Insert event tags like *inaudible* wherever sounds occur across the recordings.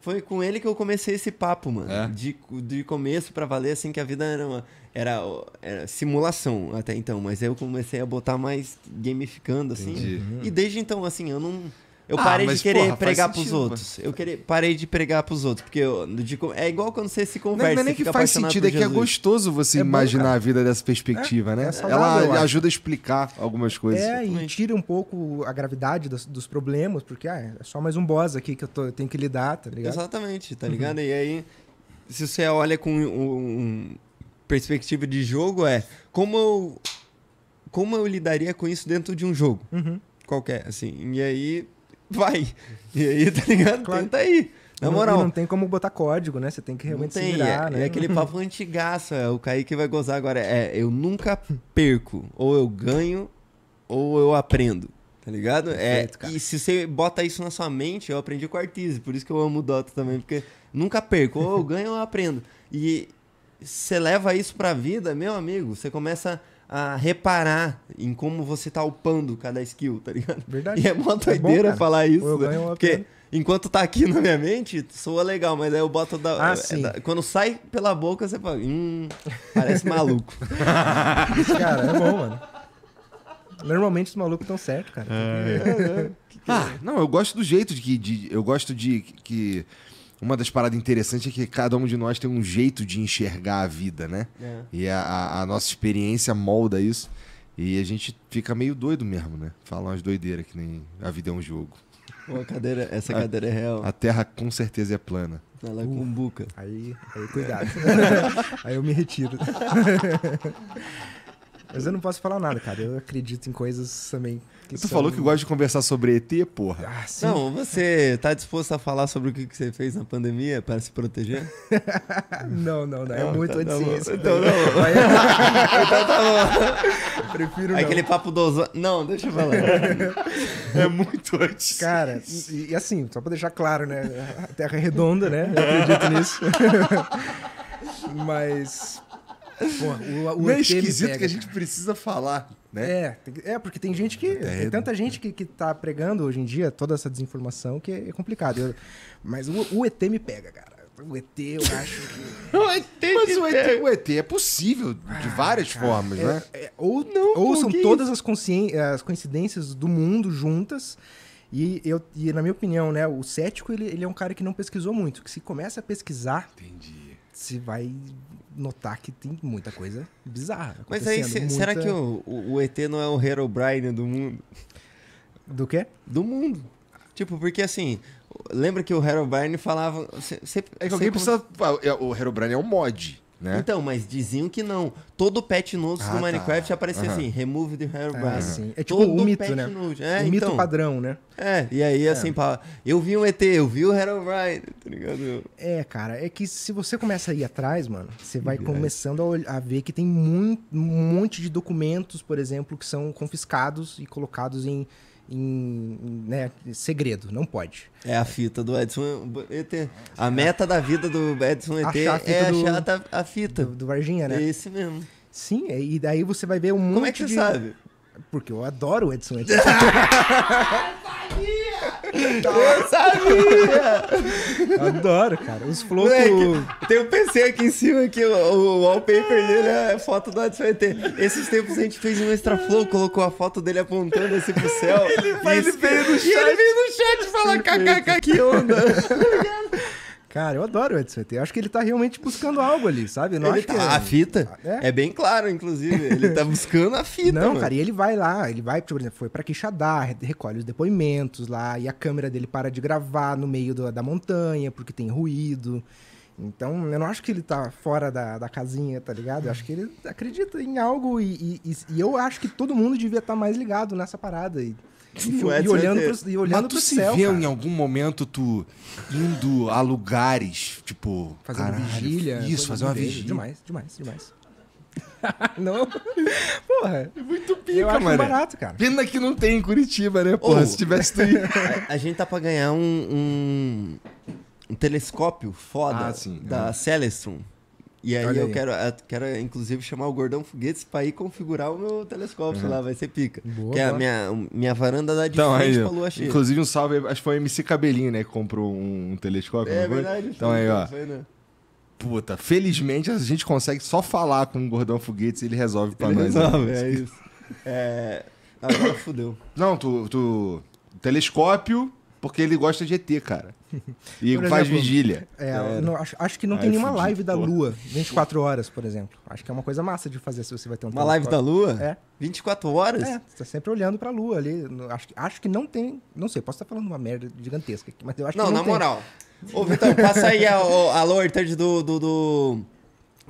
Foi com ele que eu comecei esse papo, mano. É? De, de começo para valer, assim, que a vida era uma. Era, era, simulação até então, mas aí eu comecei a botar mais gamificando, assim. Entendi. E desde então, assim, eu não. Eu ah, parei de querer porra, pregar pros sentido, outros. Eu parei de pregar pros outros. Porque eu, de, é igual quando você se converte. Não, não é nem que faz sentido, é que é gostoso você é imaginar bom, a vida dessa perspectiva, é, né? É Ela ajuda a explicar algumas coisas. É, e tira um pouco a gravidade dos, dos problemas, porque ah, é só mais um boss aqui que eu, tô, eu tenho que lidar, tá ligado? Exatamente, tá uhum. ligado? Uhum. E aí, se você olha com um, um perspectiva de jogo, é como eu, como eu lidaria com isso dentro de um jogo. Uhum. Qualquer, assim. E aí vai. E aí, tá ligado? Claro. Tenta aí. Na moral. Não, não tem como botar código, né? Você tem que realmente tem, se virar, é, é, né? É aquele *laughs* papo é O Kaique vai gozar agora. É, eu nunca perco. Ou eu ganho, ou eu aprendo. Tá ligado? É, Perfeito, é, cara. E se você bota isso na sua mente, eu aprendi com o Por isso que eu amo o Dota também. Porque nunca perco. Ou eu *laughs* ganho, ou eu aprendo. E você leva isso pra vida, meu amigo. Você começa a reparar em como você tá upando cada skill, tá ligado? Verdade. E é mó é doideira é falar isso. Né? Porque enquanto tá aqui na minha mente, soa legal, mas aí eu boto da. Ah, é, da quando sai pela boca, você fala. Hum, parece maluco. *laughs* cara, é bom, mano. Normalmente os malucos estão certos, cara. É. Que que ah, não, eu gosto do jeito de que. De, eu gosto de que uma das paradas interessantes é que cada um de nós tem um jeito de enxergar a vida, né? É. E a, a, nossa experiência molda isso. E a gente fica meio doido mesmo, né? Fala umas doideiras que nem a vida é um jogo. Uma cadeira, essa a, cadeira é real. A terra com certeza é plana. Ela tá é cumbuca. Uh. Aí, aí cuidado. *laughs* aí eu me retiro. *laughs* Mas eu não posso falar nada, cara. Eu acredito em coisas também. Que tu são... falou que gosta de conversar sobre ET, porra. Ah, sim. Não, você tá disposto a falar sobre o que você fez na pandemia para se proteger? *laughs* não, não, não. É não, muito tá, antes tá isso. Então não. Tá *laughs* então tá bom. prefiro não. Aquele papo dozo... Não, deixa eu falar. é muito antes. Cara, e, e assim, só pra deixar claro, né? A Terra é redonda, né? Eu acredito nisso. *laughs* Mas Porra, o, o é Meio esquisito pega, que a gente precisa falar, né? É, é porque tem gente que. É, tem tanta gente que, que tá pregando hoje em dia toda essa desinformação que é complicado. Eu, mas o, o ET me pega, cara. O ET, eu acho que. *laughs* o ET Mas o ET, o ET é possível de ah, várias ah, formas, é, né? É, ou não, ou são é todas as, as coincidências do mundo juntas. E, eu, e na minha opinião, né, o cético ele, ele é um cara que não pesquisou muito. Que se começa a pesquisar. Entendi. Se vai notar que tem muita coisa bizarra. Mas aí, se, muita... será que o, o, ET não é o Herobrine do mundo? Do quê? Do mundo. Tipo, porque assim, lembra que o Herobrine falava. Sempre, é que alguém precisa. Ah, é, o Herobrine é um mod. Né? Então, mas diziam que não. Todo patch notes ah, do Minecraft tá. aparecia uhum. assim, remove the hairbrush. Ah, é, é tipo Todo o mito, né? É, o então, mito padrão, né? É, e aí é. assim, eu vi um ET, eu vi o Herobrine, tá ligado? É, cara, é que se você começa a ir atrás, mano, você vai começando a, a, ver que tem muito, um monte de documentos, por exemplo, que são confiscados e colocados em, em, né, segredo, não pode. É a fita do Edson ET. A meta da vida do Edson ET é achar do, a fita. Do, do Varginha, né? É esse mesmo. Sim, e daí você vai ver um Como monte de... Como é que você de... sabe? Porque eu adoro o Edson ET. *laughs* *laughs* Eu sabia! Adoro, cara. Os flows. Moleque, Tem um PC aqui em cima que o, o wallpaper dele é foto do ADCT. Esses tempos a gente fez um extra flow, colocou a foto dele apontando assim pro céu. Ele, e ele veio no chat. E ele veio no chat e fala kkk, que onda. *laughs* Cara, eu adoro o Edson ET. Eu acho que ele tá realmente buscando algo ali, sabe? não ele tá, que... É- a fita. É. é. bem claro, inclusive. Ele tá buscando a fita. Não, mano. cara, e ele vai lá, ele vai, tipo, por exemplo, foi pra Quixadá, recolhe os depoimentos lá, e a câmera dele para de gravar no meio do, da montanha, porque tem ruído. Então, eu não acho que ele tá fora da, da casinha, tá ligado? Eu acho que ele acredita em algo e, e, e eu acho que todo mundo devia estar tá mais ligado nessa parada. E e, e, olhando pro, e olhando Mas tu pro se céu. Vê, em algum momento tu indo a lugares, tipo. Fazendo caralho, vigília. Isso, fazer uma vigília. Demais, demais, demais. *laughs* não? Porra. É muito pica, eu acho mano. barato, cara. Pena que não tem em Curitiba, né? Porra, se tivesse tu *laughs* A, a, gente tá pra ganhar um, um, um telescópio foda ah, sim, da é. Ah. Celestron. E aí eu Quero, quero, inclusive, chamar o Gordão Foguetes para ir configurar o meu telescópio uhum. lá, vai ser pica. Boa, que é a minha, minha varanda dá de então, aí, pra lua cheia. Inclusive, um salve, acho que foi o MC Cabelinho, né, que comprou um, um telescópio. É, é verdade. Então aí, ó. Foi, né? Puta, felizmente a gente consegue só falar com o Gordão Foguetes e ele resolve pra ele nós. Né? Resolve, né? é *laughs* isso. É... Agora fudeu. Não, tu, tu... Telescópio, porque ele gosta de ET, cara. *laughs* E exemplo, faz vigília. É, é. não, acho, acho, que não tem nenhuma live da porra. Lua, 24 horas, por exemplo. Acho que é uma coisa massa de fazer se você vai ter um Uma live da Lua? É. 24 horas? É, você tá sempre olhando pra Lua ali. Acho, acho que não tem. Não sei, posso estar falando uma merda gigantesca aqui, mas eu acho não, que. Não, na tem. moral. Ô, Vitor, passa aí a, a Lua do, do, do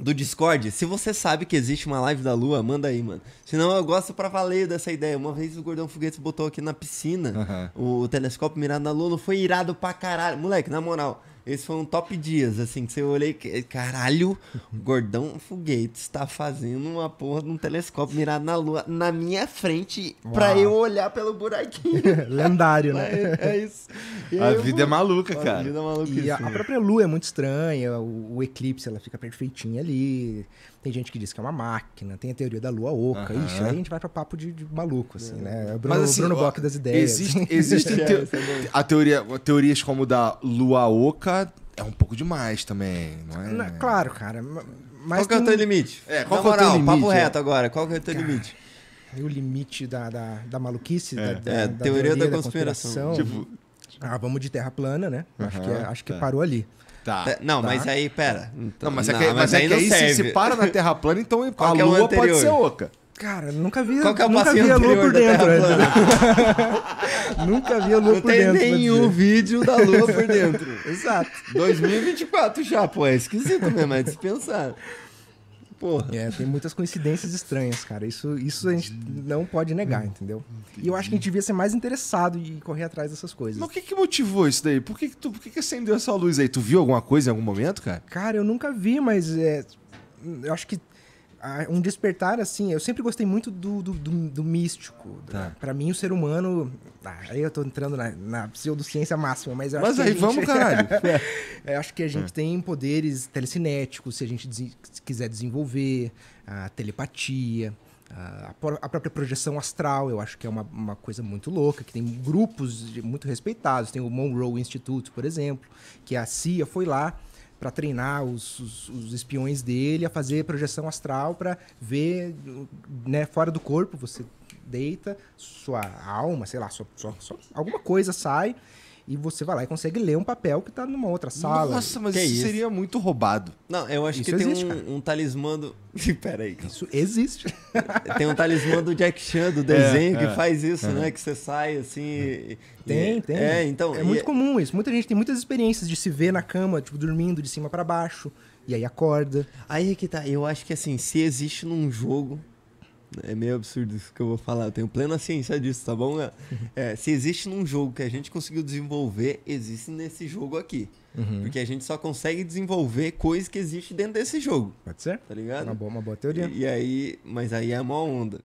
do Discord, se você sabe que existe uma live da Lua, manda aí, mano. Senão eu gosto pra valer dessa ideia. Uma vez o Gordão Foguetes botou aqui na piscina uhum. o, o, telescópio mirado na Lua, não foi irado pra caralho. Moleque, na moral, esse foi um top dias, assim, que você olhei que, caralho, o gordão foguete está fazendo uma porra de um telescópio mirado na lua na minha frente para eu olhar pelo buraquinho. *laughs* Lendário, né? É, é isso. *laughs* E é a vida é maluca, cara. A vida é maluca. E a, a, própria lua é muito estranha, o, o, eclipse ela fica perfeitinha ali. Tem gente que diz que é uma máquina, tem a teoria da lua oca. Uhum. Ixi, aí a gente vai para papo de, de, maluco, assim, né? é. né? O Bruno, assim, Bruno Bock das ideias. Existe, *laughs* existem assim. teorias como da lua oca é um pouco demais também, não é? Na, claro, cara. Mas qual que é o teu limite? É, qual que é o teu limite? Papo reto é. agora, qual que é o teu limite? O limite da, da, da maluquice, é. da, é, da, teoria da, da conspiração. Tipo... Ah, vamos de terra plana, né? Uhum, acho que, é, acho tá. que parou ali. Tá. É, não, tá. mas aí, pera. Então, não, mas, não, é que, mas, é aí, que aí se, se para na Terra plana, então a é Lua pode ser oca. Cara, nunca vi, Qual que é o nunca vi a lua por dentro. Né? *laughs* nunca vi a lua Não por dentro. Não tem nenhum vídeo da lua por dentro. *laughs* Exato. 2024 já, pô, é esquisito mesmo, é dispensar. Porra. É, tem muitas coincidências estranhas, cara. Isso, isso a gente não pode negar, entendeu? E eu acho que a gente devia ser mais interessado e correr atrás dessas coisas. Mas o que, que motivou isso daí? Por que, que tu, por que, que acendeu essa luz aí? Tu viu alguma coisa em algum momento, cara? Cara, eu nunca vi, mas é, eu acho que um despertar, assim, eu sempre gostei muito do, do, do, do místico. Tá. Para mim, o ser humano. Ah, aí eu tô entrando na, na pseudociência máxima, mas eu mas acho aí, que. Mas aí, gente... vamos, caralho! *laughs* É, eu acho que a gente é. tem poderes telecinéticos, se a gente des... quiser desenvolver, a telepatia. A, a própria projeção astral, eu acho que é uma, uma coisa muito louca, que tem grupos de, muito respeitados. Tem o Monroe Institute, por exemplo, que a CIA foi lá para treinar os, os, os, espiões dele a fazer projeção astral para ver né, fora do corpo. Você deita, sua alma, sei lá, sua, sua, sua alguma coisa sai e você vai lá e consegue ler um papel que tá numa outra sala. Nossa, mas que isso, isso seria muito roubado. Não, eu acho isso que existe, tem um, um talismã do. *laughs* Pera aí. Isso existe. *laughs* tem um talismã do Jack Chan, do é, desenho, é, é, que faz isso, é. né? Que você sai assim. Tem, e... É, tem. É, então. É e... muito é comum isso. Muita gente tem muitas experiências de se ver na cama, tipo, dormindo de cima para baixo. E aí acorda. Aí é que tá. Eu acho que assim, se existe num jogo, é meio absurdo isso que eu vou falar. Eu tenho plena ciência disso, tá bom? É, se existe num jogo que a gente conseguiu desenvolver, existe nesse jogo aqui. Uhum. Porque a gente só consegue desenvolver coisa que existe dentro desse jogo. Pode ser? Tá ligado? Uma boa, uma boa teoria. E, e aí, mas aí é uma onda.